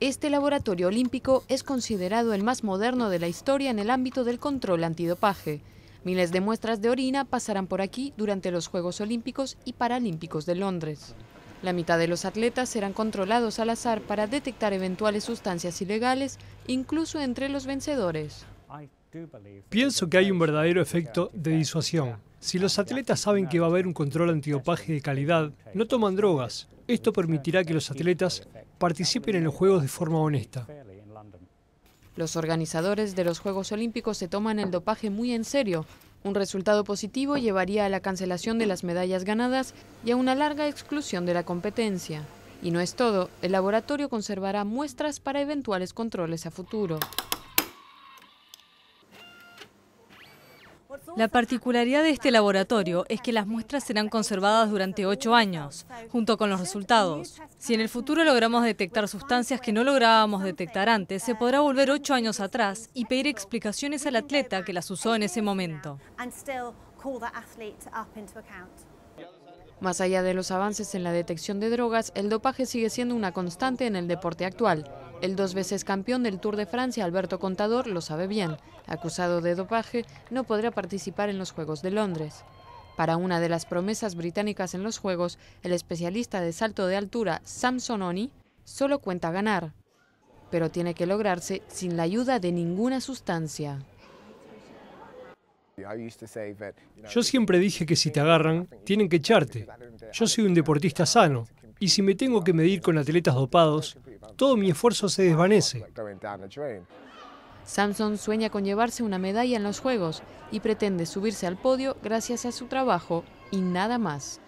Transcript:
Este laboratorio olímpico es considerado el más moderno de la historia en el ámbito del control antidopaje. Miles de muestras de orina pasarán por aquí durante los Juegos Olímpicos y Paralímpicos de Londres. La mitad de los atletas serán controlados al azar para detectar eventuales sustancias ilegales, incluso entre los vencedores. Pienso que hay un verdadero efecto de disuasión. Si los atletas saben que va a haber un control antidopaje de calidad, no toman drogas. Esto permitirá que los atletas participen en los Juegos de forma honesta. Los organizadores de los Juegos Olímpicos se toman el dopaje muy en serio. Un resultado positivo llevaría a la cancelación de las medallas ganadas y a una larga exclusión de la competencia. Y no es todo, el laboratorio conservará muestras para eventuales controles a futuro. La particularidad de este laboratorio es que las muestras serán conservadas durante ocho años, junto con los resultados. Si en el futuro logramos detectar sustancias que no lográbamos detectar antes, se podrá volver ocho años atrás y pedir explicaciones al atleta que las usó en ese momento. Más allá de los avances en la detección de drogas, el dopaje sigue siendo una constante en el deporte actual. El dos veces campeón del Tour de Francia, Alberto Contador, lo sabe bien. Acusado de dopaje, no podrá participar en los Juegos de Londres. Para una de las promesas británicas en los Juegos, el especialista de salto de altura Samson Oni solo cuenta ganar, pero tiene que lograrse sin la ayuda de ninguna sustancia. Yo siempre dije que si te agarran, tienen que echarte. Yo soy un deportista sano, y si me tengo que medir con atletas dopados, todo mi esfuerzo se desvanece. Samson sueña con llevarse una medalla en los Juegos y pretende subirse al podio gracias a su trabajo y nada más.